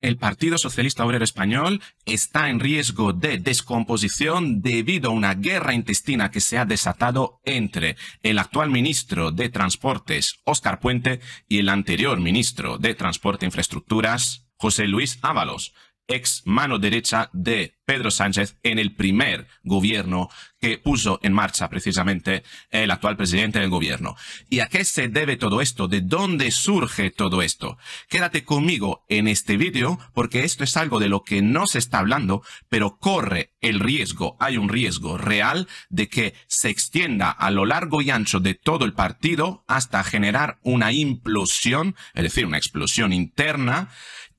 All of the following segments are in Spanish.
El Partido Socialista Obrero Español está en riesgo de descomposición debido a una guerra intestina que se ha desatado entre el actual ministro de Transportes, Óscar Puente, y el anterior ministro de Transporte e Infraestructuras, José Luis Ábalos, ex mano derecha de Pedro Sánchez en el primer gobierno que puso en marcha precisamente el actual presidente del gobierno. ¿Y a qué se debe todo esto? ¿De dónde surge todo esto? Quédate conmigo en este vídeo porque esto es algo de lo que no se está hablando, pero corre el riesgo, hay un riesgo real de que se extienda a lo largo y ancho de todo el partido hasta generar una implosión, es decir, una explosión interna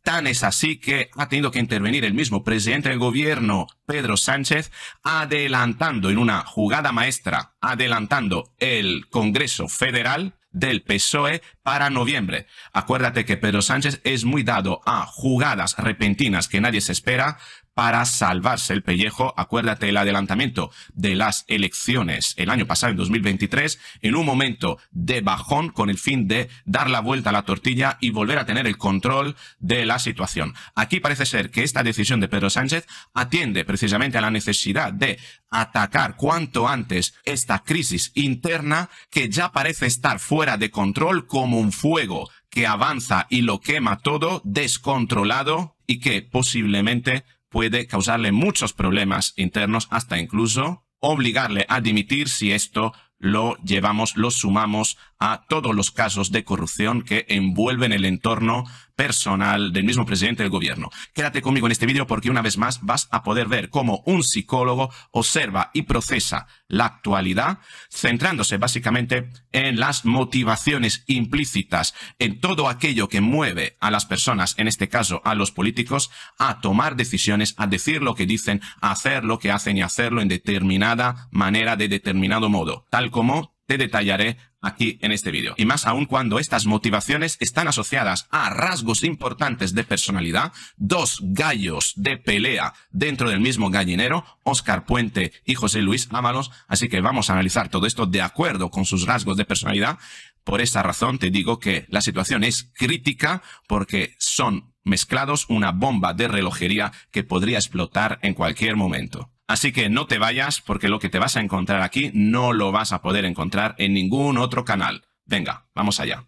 Tan es así que ha tenido que intervenir el mismo presidente del gobierno, Pedro Sánchez, adelantando en una jugada maestra, adelantando el Congreso Federal del PSOE para noviembre. Acuérdate que Pedro Sánchez es muy dado a jugadas repentinas que nadie se espera, para salvarse el pellejo. Acuérdate el adelantamiento de las elecciones el año pasado, en 2023, en un momento de bajón con el fin de dar la vuelta a la tortilla y volver a tener el control de la situación. Aquí parece ser que esta decisión de Pedro Sánchez atiende precisamente a la necesidad de atacar cuanto antes esta crisis interna que ya parece estar fuera de control como un fuego que avanza y lo quema todo descontrolado y que posiblemente puede causarle muchos problemas internos, hasta incluso obligarle a dimitir si esto lo llevamos, lo sumamos a todos los casos de corrupción que envuelven el entorno personal del mismo presidente del gobierno. Quédate conmigo en este vídeo porque una vez más vas a poder ver cómo un psicólogo observa y procesa la actualidad, centrándose básicamente en las motivaciones implícitas, en todo aquello que mueve a las personas, en este caso a los políticos, a tomar decisiones, a decir lo que dicen, a hacer lo que hacen y hacerlo en determinada manera, de determinado modo, tal como te detallaré aquí en este vídeo. Y más aún cuando estas motivaciones están asociadas a rasgos importantes de personalidad, dos gallos de pelea dentro del mismo gallinero, Oscar Puente y José Luis Ámalos. Así que vamos a analizar todo esto de acuerdo con sus rasgos de personalidad. Por esa razón te digo que la situación es crítica porque son mezclados una bomba de relojería que podría explotar en cualquier momento. Así que no te vayas porque lo que te vas a encontrar aquí no lo vas a poder encontrar en ningún otro canal. Venga, vamos allá.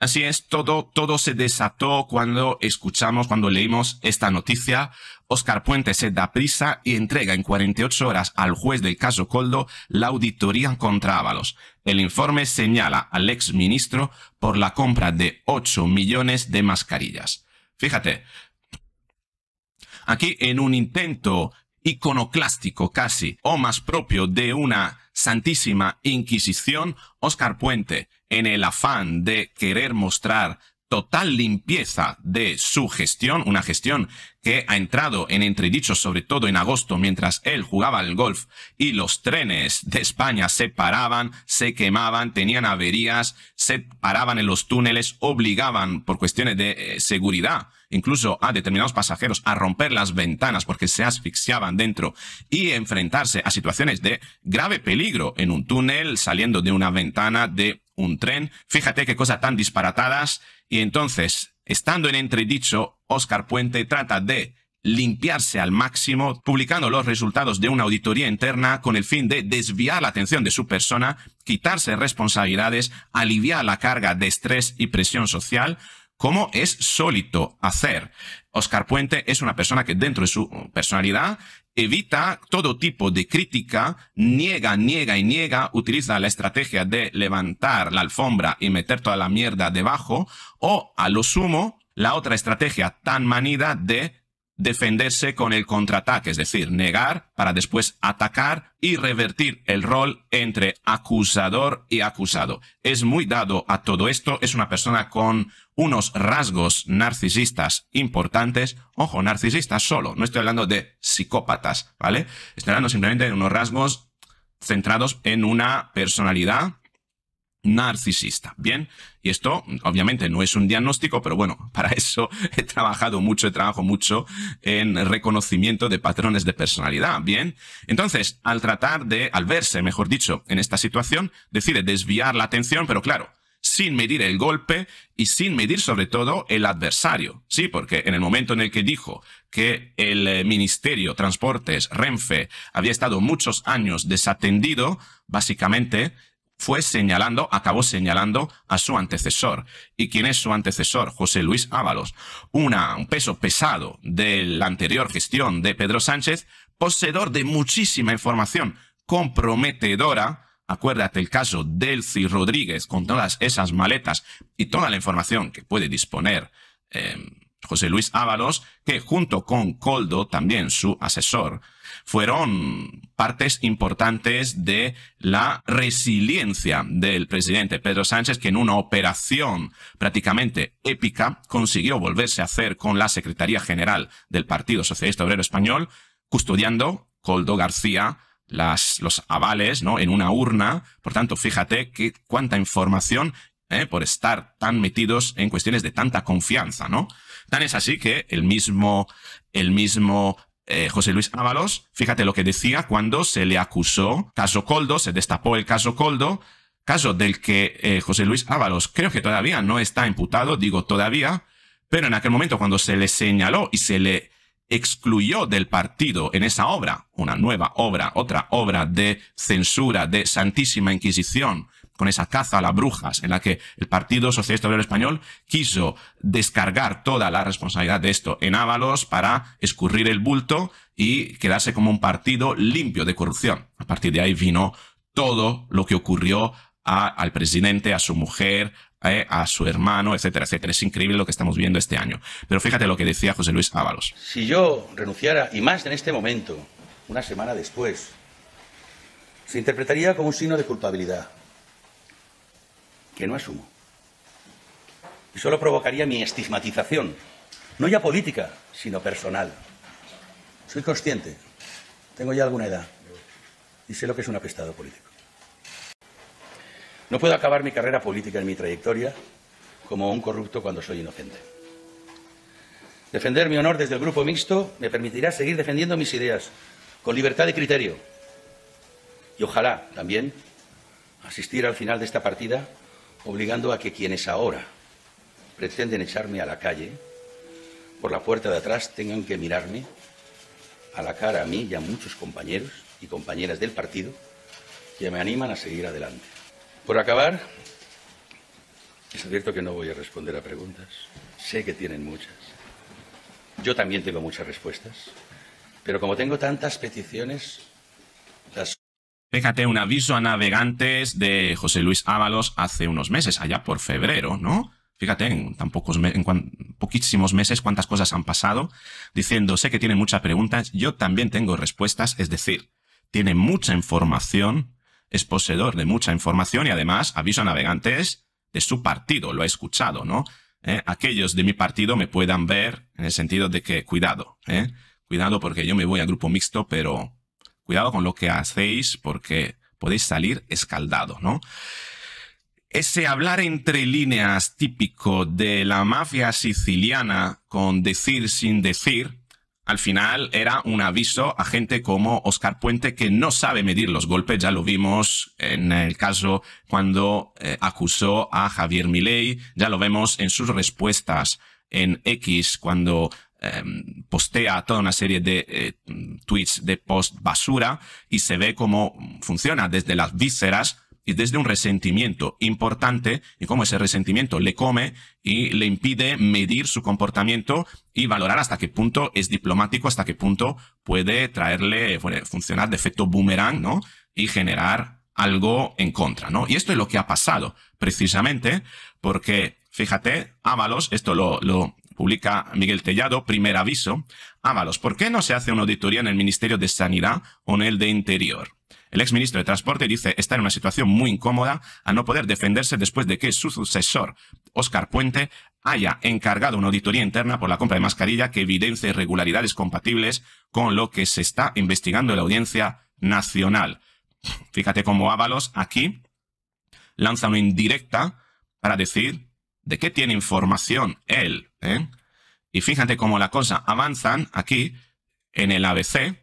Así es, todo, todo se desató cuando escuchamos, cuando leímos esta noticia Oscar Puente se da prisa y entrega en 48 horas al juez del caso Coldo la auditoría contra Ábalos. El informe señala al ex ministro por la compra de 8 millones de mascarillas. Fíjate, aquí en un intento iconoclástico casi, o más propio de una santísima inquisición, Óscar Puente, en el afán de querer mostrar total limpieza de su gestión, una gestión que ha entrado en entredicho sobre todo en agosto mientras él jugaba al golf y los trenes de España se paraban, se quemaban, tenían averías, se paraban en los túneles, obligaban por cuestiones de eh, seguridad incluso a determinados pasajeros a romper las ventanas porque se asfixiaban dentro y enfrentarse a situaciones de grave peligro en un túnel, saliendo de una ventana de un tren. Fíjate qué cosas tan disparatadas. Y entonces, estando en entredicho, Oscar Puente trata de limpiarse al máximo, publicando los resultados de una auditoría interna con el fin de desviar la atención de su persona, quitarse responsabilidades, aliviar la carga de estrés y presión social, como es sólito hacer. Oscar Puente es una persona que dentro de su personalidad evita todo tipo de crítica, niega, niega y niega, utiliza la estrategia de levantar la alfombra y meter toda la mierda debajo, o a lo sumo, la otra estrategia tan manida de defenderse con el contraataque, es decir, negar para después atacar y revertir el rol entre acusador y acusado. Es muy dado a todo esto, es una persona con unos rasgos narcisistas importantes. Ojo, narcisistas solo, no estoy hablando de psicópatas, ¿vale? Estoy hablando simplemente de unos rasgos centrados en una personalidad narcisista. Bien, y esto obviamente no es un diagnóstico, pero bueno, para eso he trabajado mucho, he trabajado mucho en reconocimiento de patrones de personalidad. Bien, entonces al tratar de, al verse, mejor dicho, en esta situación, decide desviar la atención, pero claro, sin medir el golpe y sin medir sobre todo el adversario. Sí, porque en el momento en el que dijo que el eh, Ministerio Transportes Renfe había estado muchos años desatendido, básicamente fue señalando, acabó señalando a su antecesor. ¿Y quién es su antecesor? José Luis Ábalos. Una, un peso pesado de la anterior gestión de Pedro Sánchez, poseedor de muchísima información comprometedora. Acuérdate el caso Delcy Rodríguez con todas esas maletas y toda la información que puede disponer. Em, José Luis Ábalos, que junto con Coldo, también su asesor, fueron partes importantes de la resiliencia del presidente Pedro Sánchez, que en una operación prácticamente épica consiguió volverse a hacer con la Secretaría General del Partido Socialista Obrero Español, custodiando Coldo García las, los avales ¿no? en una urna. Por tanto, fíjate que, cuánta información ¿eh? por estar tan metidos en cuestiones de tanta confianza, ¿no? Tan es así que el mismo, el mismo eh, José Luis Ábalos, fíjate lo que decía cuando se le acusó, caso Coldo, se destapó el caso Coldo, caso del que eh, José Luis Ábalos creo que todavía no está imputado, digo todavía, pero en aquel momento cuando se le señaló y se le excluyó del partido en esa obra, una nueva obra, otra obra de censura, de Santísima Inquisición, con esa caza a las brujas en la que el Partido Socialista Obrero Español quiso descargar toda la responsabilidad de esto en Ábalos para escurrir el bulto y quedarse como un partido limpio de corrupción. A partir de ahí vino todo lo que ocurrió al presidente, a su mujer, eh, a su hermano, etcétera, etcétera. Es increíble lo que estamos viendo este año. Pero fíjate lo que decía José Luis Ábalos. Si yo renunciara, y más en este momento, una semana después, se interpretaría como un signo de culpabilidad que no asumo. Y solo provocaría mi estigmatización, no ya política, sino personal. Soy consciente, tengo ya alguna edad y sé lo que es un apestado político. No puedo acabar mi carrera política en mi trayectoria como un corrupto cuando soy inocente. Defender mi honor desde el grupo mixto me permitirá seguir defendiendo mis ideas con libertad de criterio y ojalá también asistir al final de esta partida obligando a que quienes ahora pretenden echarme a la calle, por la puerta de atrás tengan que mirarme a la cara a mí y a muchos compañeros y compañeras del partido que me animan a seguir adelante. Por acabar, es cierto que no voy a responder a preguntas. Sé que tienen muchas. Yo también tengo muchas respuestas. Pero como tengo tantas peticiones, Fíjate, un aviso a navegantes de José Luis Ábalos hace unos meses, allá por febrero, ¿no? Fíjate, en tan pocos en poquísimos meses cuántas cosas han pasado, diciendo, sé que tiene muchas preguntas, yo también tengo respuestas, es decir, tiene mucha información, es poseedor de mucha información y además aviso a navegantes de su partido, lo ha escuchado, ¿no? ¿Eh? Aquellos de mi partido me puedan ver en el sentido de que, cuidado, ¿eh? Cuidado porque yo me voy a grupo mixto, pero Cuidado con lo que hacéis porque podéis salir escaldado, ¿no? Ese hablar entre líneas típico de la mafia siciliana con decir sin decir, al final era un aviso a gente como Oscar Puente que no sabe medir los golpes, ya lo vimos en el caso cuando eh, acusó a Javier Milei, ya lo vemos en sus respuestas en X cuando Em, postea toda una serie de eh, tweets de post basura y se ve cómo funciona desde las vísceras y desde un resentimiento importante y cómo ese resentimiento le come y le impide medir su comportamiento y valorar hasta qué punto es diplomático, hasta qué punto puede traerle, funcionar de efecto boomerang, ¿no? Y generar algo en contra, ¿no? Y esto es lo que ha pasado, precisamente porque, fíjate, Ábalos, esto lo, lo publica Miguel Tellado, primer aviso. Ábalos, ¿por qué no se hace una auditoría en el Ministerio de Sanidad o en el de Interior? El exministro de Transporte dice está en una situación muy incómoda al no poder defenderse después de que su sucesor, Óscar Puente, haya encargado una auditoría interna por la compra de mascarilla que evidencie irregularidades compatibles con lo que se está investigando en la audiencia nacional. Fíjate cómo Ábalos aquí lanza una indirecta para decir de qué tiene información él, ¿eh? Y fíjate cómo la cosa avanzan aquí en el ABC.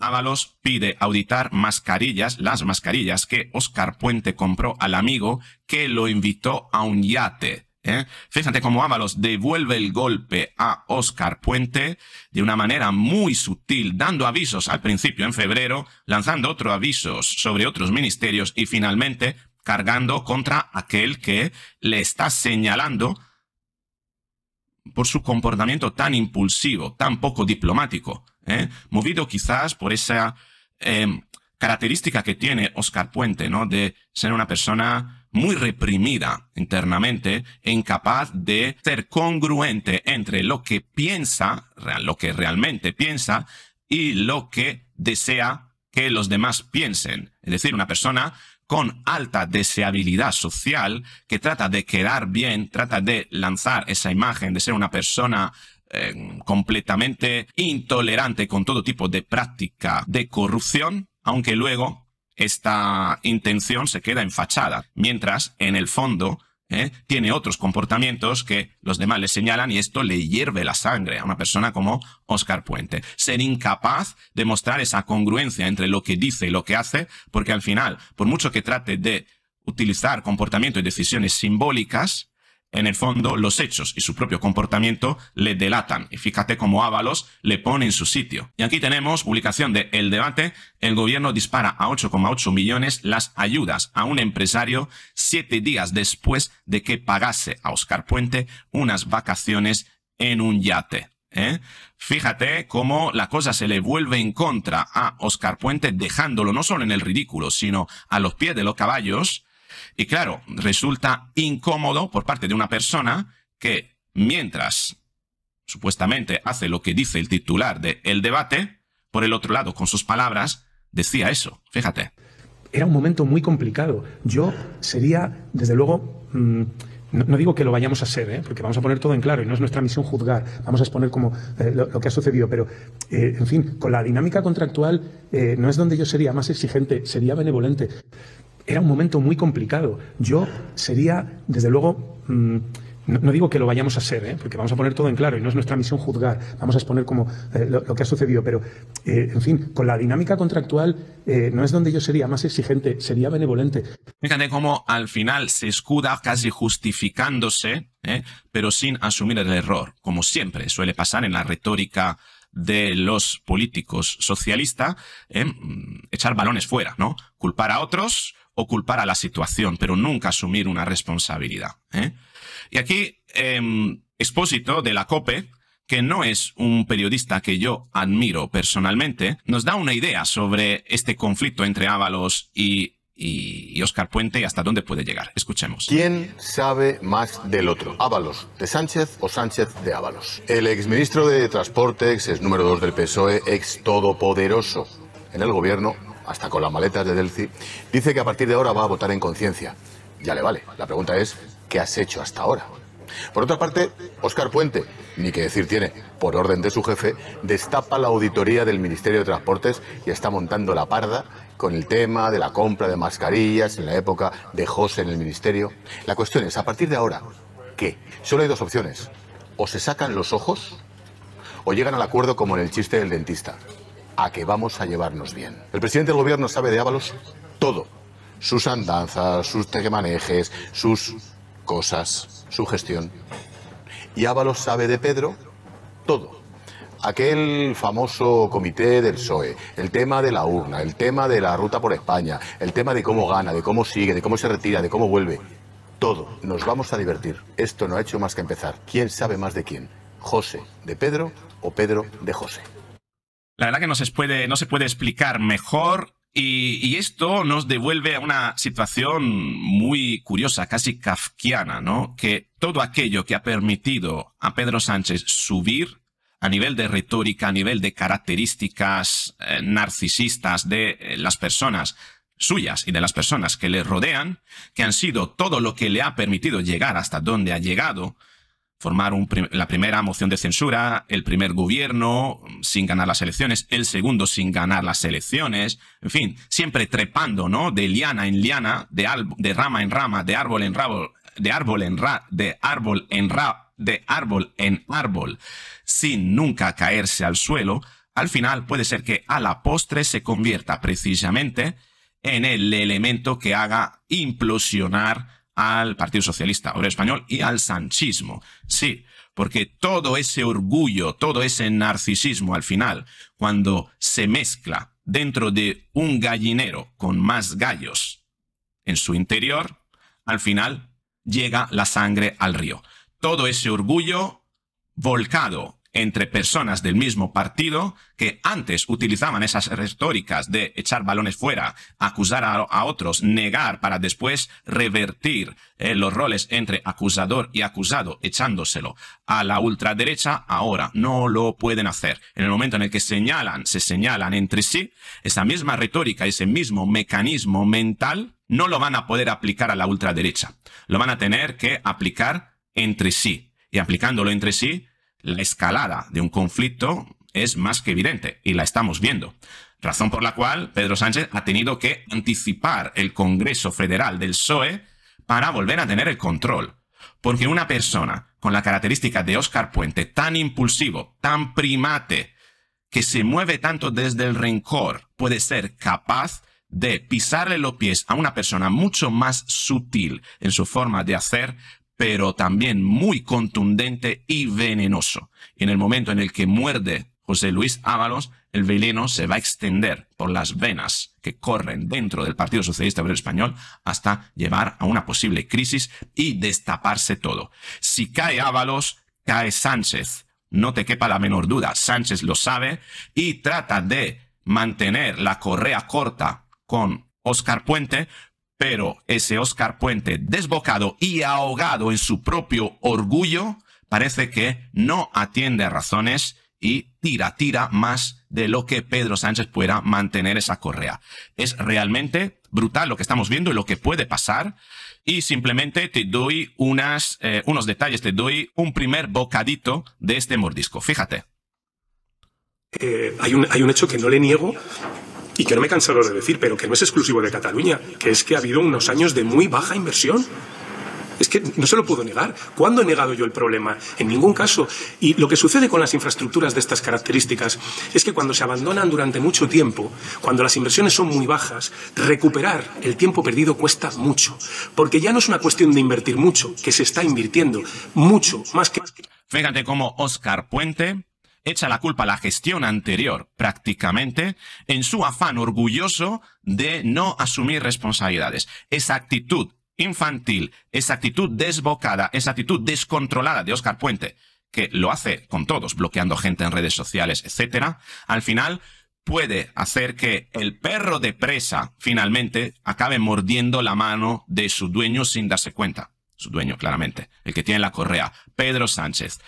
Ábalos pide auditar mascarillas, las mascarillas que Oscar Puente compró al amigo que lo invitó a un yate. ¿eh? Fíjate cómo Ábalos devuelve el golpe a Oscar Puente de una manera muy sutil, dando avisos al principio en febrero, lanzando otros avisos sobre otros ministerios y finalmente cargando contra aquel que le está señalando por su comportamiento tan impulsivo, tan poco diplomático, ¿eh? movido quizás por esa em, característica que tiene Oscar Puente, ¿no? De ser una persona muy reprimida internamente e incapaz de ser congruente entre lo que piensa, lo que realmente piensa, y lo que desea que los demás piensen. Es decir, una persona con alta deseabilidad social, que trata de quedar bien, trata de lanzar esa imagen de ser una persona eh, completamente intolerante con todo tipo de práctica de corrupción, aunque luego esta intención se queda en fachada, mientras en el fondo ¿eh? tiene otros comportamientos que los demás le señalan y esto le hierve la sangre a una persona como Oscar Puente. Ser incapaz de mostrar esa congruencia entre lo que dice y lo que hace, porque al final, por mucho que trate de utilizar comportamientos y decisiones simbólicas, en el fondo los hechos y su propio comportamiento le delatan. Y fíjate cómo Ábalos le pone en su sitio. Y aquí tenemos publicación de El Debate. El gobierno dispara a 8,8 millones las ayudas a un empresario siete días después de que pagase a Oscar Puente unas vacaciones en un yate. ¿eh? Fíjate cómo la cosa se le vuelve en contra a Oscar Puente, dejándolo no solo en el ridículo, sino a los pies de los caballos, y claro, resulta incómodo por parte de una persona que mientras supuestamente hace lo que dice el titular de El debate, por el otro lado, con sus palabras, decía eso. Fíjate. Era un momento muy complicado. Yo sería, desde luego, mm, no, digo que lo vayamos a ser ¿eh? porque vamos a poner todo en claro y no es nuestra misión juzgar, vamos a exponer como eh, lo, que ha sucedido, pero, eh, en fin, con la dinámica contractual no es donde yo sería más exigente, sería benevolente era un momento muy complicado. Yo sería, desde luego, mm, no, digo que lo vayamos a hacer, ¿eh? porque vamos a poner todo en claro y no es nuestra misión juzgar, vamos a exponer como eh, lo, que ha sucedido, pero, eh, en fin, con la dinámica contractual no es donde yo sería más exigente, sería benevolente. Fíjate cómo al final se escuda casi justificándose, pero sin asumir el error, como siempre suele pasar en la retórica de los políticos socialistas, mm, echar balones fuera, ¿no? Culpar a otros, o culpar a la situación, pero nunca asumir una responsabilidad. ¿eh? Y aquí, em, Expósito de la COPE, que no es un periodista que yo admiro personalmente, nos da una idea sobre este conflicto entre Ábalos y, y, Oscar Puente y hasta dónde puede llegar. Escuchemos. ¿Quién sabe más del otro? ¿Ábalos de Sánchez o Sánchez de Ábalos? El exministro de Transporte, ex número dos del PSOE, ex todopoderoso en el gobierno hasta con las maletas de Delci, dice que a partir de ahora va a votar en conciencia. Ya le vale. La pregunta es, ¿qué has hecho hasta ahora? Por otra parte, Óscar Puente, ni que decir tiene, por orden de su jefe, destapa la auditoría del Ministerio de Transportes y está montando la parda con el tema de la compra de mascarillas en la época de José en el Ministerio. La cuestión es, a partir de ahora, ¿qué? Solo hay dos opciones. O se sacan los ojos o llegan al acuerdo como en el chiste del dentista a que vamos a llevarnos bien. El presidente del gobierno sabe de Ábalos todo. Sus andanzas, sus tegemanejes, sus cosas, su gestión. Y Ábalos sabe de Pedro todo. Aquel famoso comité del PSOE, el tema de la urna, el tema de la ruta por España, el tema de cómo gana, de cómo sigue, de cómo se retira, de cómo vuelve. Todo. Nos vamos a divertir. Esto no ha hecho más que empezar. ¿Quién sabe más de quién? José de Pedro o Pedro de José. La verdad que no se puede, no se puede explicar mejor y, esto nos devuelve a una situación muy curiosa, casi kafkiana, ¿no? Que todo aquello que ha permitido a Pedro Sánchez subir a nivel de retórica, a nivel de características eh, narcisistas de eh, las personas suyas y de las personas que le rodean, que han sido todo lo que le ha permitido llegar hasta donde ha llegado, formar la primera moción de censura, el primer gobierno mm, sin ganar las elecciones, el segundo sin ganar las elecciones, en fin, siempre trepando, ¿no? De liana en liana, de, de rama en rama, de árbol en árbol, de árbol en ra, de árbol en ra, de árbol en árbol, sin nunca caerse al suelo, al final puede ser que a la postre se convierta precisamente en el elemento que haga implosionar al Partido Socialista Obrero Español y al sanchismo. Sí, porque todo ese orgullo, todo ese narcisismo al final, cuando se mezcla dentro de un gallinero con más gallos en su interior, al final llega la sangre al río. Todo ese orgullo volcado entre personas del mismo partido que antes utilizaban esas retóricas de echar balones fuera, acusar a, otros, negar para después revertir eh, los roles entre acusador y acusado, echándoselo a la ultraderecha, ahora no lo pueden hacer. En el momento en el que señalan, se señalan entre sí, esa misma retórica, ese mismo mecanismo mental, no lo van a poder aplicar a la ultraderecha. Lo van a tener que aplicar entre sí. Y aplicándolo entre sí, la escalada de un conflicto es más que evidente y la estamos viendo. Razón por la cual Pedro Sánchez ha tenido que anticipar el Congreso Federal del PSOE para volver a tener el control. Porque una persona con la característica de Oscar Puente, tan impulsivo, tan primate, que se mueve tanto desde el rencor, puede ser capaz de pisarle los pies a una persona mucho más sutil en su forma de hacer pero también muy contundente y venenoso. En el momento en el que muerde José Luis Ábalos, el veleno se va a extender por las venas que corren dentro del Partido Socialista Obrero Español hasta llevar a una posible crisis y destaparse todo. Si cae Ábalos, cae Sánchez. No te quepa la menor duda, Sánchez lo sabe y trata de mantener la correa corta con Óscar Puente pero ese Oscar Puente, desbocado y ahogado en su propio orgullo, parece que no atiende a razones y tira, tira más de lo que Pedro Sánchez pueda mantener esa correa. Es realmente brutal lo que estamos viendo y lo que puede pasar. Y simplemente te doy unas, eh, unos detalles, te doy un primer bocadito de este mordisco. Fíjate. Eh, hay, un, hay un hecho que no le niego y que no me cansaré cansado de decir, pero que no es exclusivo de Cataluña, que es que ha habido unos años de muy baja inversión. Es que no se lo puedo negar. ¿Cuándo he negado yo el problema? En ningún caso. Y lo que sucede con las infraestructuras de estas características es que cuando se abandonan durante mucho tiempo, cuando las inversiones son muy bajas, recuperar el tiempo perdido cuesta mucho. Porque ya no es una cuestión de invertir mucho, que se está invirtiendo mucho más que... Fíjate cómo Oscar Puente echa la culpa a la gestión anterior, prácticamente, en su afán orgulloso de no asumir responsabilidades. Esa actitud infantil, esa actitud desbocada, esa actitud descontrolada de Oscar Puente, que lo hace con todos, bloqueando gente en redes sociales, etc., al final puede hacer que el perro de presa finalmente acabe mordiendo la mano de su dueño sin darse cuenta. Su dueño, claramente, el que tiene la correa, Pedro Sánchez.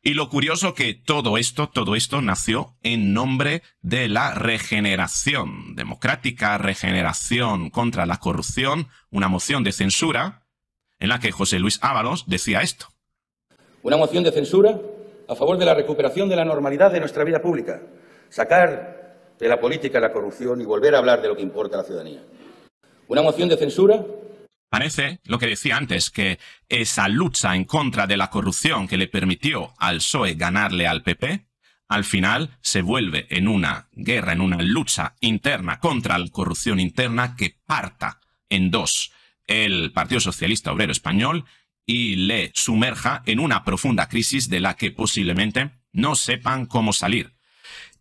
Y lo curioso que todo esto, todo esto nació en nombre de la regeneración democrática, regeneración contra la corrupción, una moción de censura en la que José Luis Ábalos decía esto. Una moción de censura a favor de la recuperación de la normalidad de nuestra vida pública, sacar de la política la corrupción y volver a hablar de lo que importa a la ciudadanía. Una moción de censura Parece lo que decía antes, que esa lucha en contra de la corrupción que le permitió al PSOE ganarle al PP, al final se vuelve en una guerra, en una lucha interna contra la corrupción interna que parta en dos el Partido Socialista Obrero Español y le sumerja en una profunda crisis de la que posiblemente no sepan cómo salir.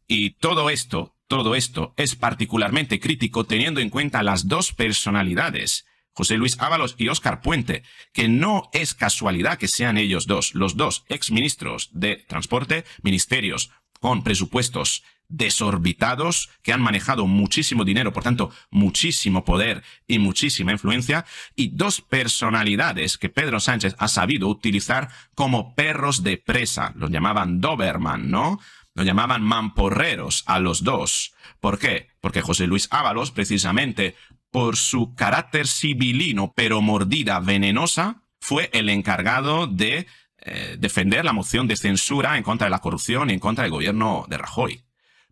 Y todo esto, todo esto es particularmente crítico teniendo en cuenta las dos personalidades José Luis Ábalos y Óscar Puente, que no es casualidad que sean ellos dos, los dos exministros de Transporte, ministerios con presupuestos desorbitados, que han manejado muchísimo dinero, por tanto, muchísimo poder y muchísima influencia, y dos personalidades que Pedro Sánchez ha sabido utilizar como perros de presa, los llamaban Doberman, ¿no? Los llamaban mamporreros a los dos. ¿Por qué? Porque José Luis Ábalos precisamente por su carácter civilino pero mordida venenosa, fue el encargado de eh, defender la moción de censura en contra de la corrupción y en contra del gobierno de Rajoy.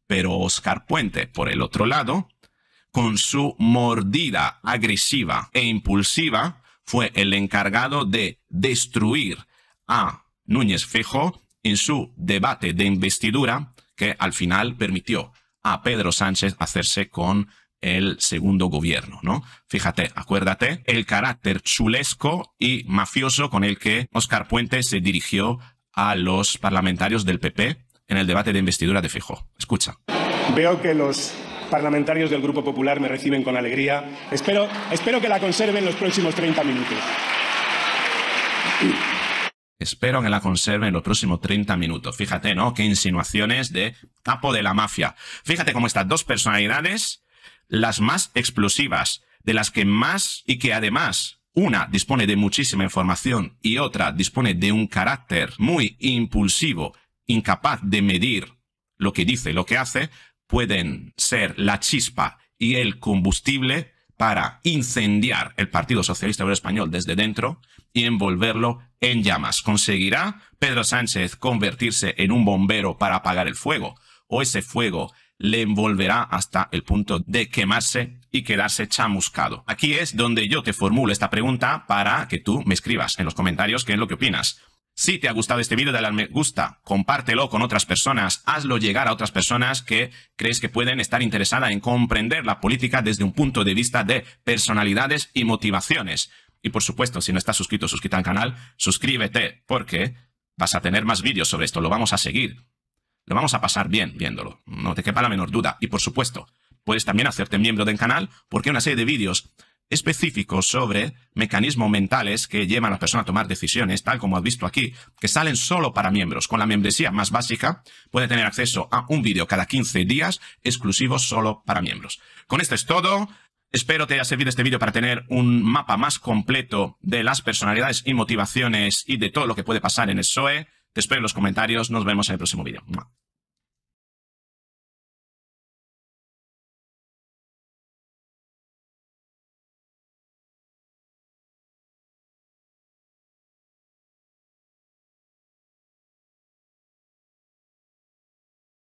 Pero Oscar Puente, por el otro lado, con su mordida agresiva e impulsiva, fue el encargado de destruir a Núñez Fejo en su debate de investidura que al final permitió a Pedro Sánchez hacerse con el segundo gobierno, ¿no? Fíjate, acuérdate, el carácter chulesco y mafioso con el que Oscar Puente se dirigió a los parlamentarios del PP en el debate de investidura de Fijo. Escucha. Veo que los parlamentarios del Grupo Popular me reciben con alegría. Espero, espero que la conserven los próximos 30 minutos. Espero que la conserven los próximos 30 minutos. Fíjate, ¿no? Qué insinuaciones de capo de la mafia. Fíjate cómo estas dos personalidades las más explosivas, de las que más y que además una dispone de muchísima información y otra dispone de un carácter muy impulsivo, incapaz de medir lo que dice, lo que hace, pueden ser la chispa y el combustible para incendiar el Partido Socialista Obrero Español desde dentro y envolverlo en llamas. ¿Conseguirá Pedro Sánchez convertirse en un bombero para apagar el fuego? ¿O ese fuego le envolverá hasta el punto de quemarse y quedarse chamuscado. Aquí es donde yo te formulo esta pregunta para que tú me escribas en los comentarios qué es lo que opinas. Si te ha gustado este vídeo, dale al me gusta, compártelo con otras personas, hazlo llegar a otras personas que crees que pueden estar interesadas en comprender la política desde un punto de vista de personalidades y motivaciones. Y por supuesto, si no estás suscrito, suscríbete al canal, suscríbete, porque vas a tener más vídeos sobre esto, lo vamos a seguir. Lo vamos a pasar bien viéndolo, no te quepa la menor duda. Y por supuesto, puedes también hacerte miembro del canal porque hay una serie de vídeos específicos sobre mecanismos mentales que llevan a la persona a tomar decisiones, tal como has visto aquí, que salen solo para miembros. Con la membresía más básica, puede tener acceso a un vídeo cada 15 días exclusivo solo para miembros. Con esto es todo. Espero te haya servido este vídeo para tener un mapa más completo de las personalidades y motivaciones y de todo lo que puede pasar en el SOE. Te espero en los comentarios. Nos vemos en el próximo vídeo.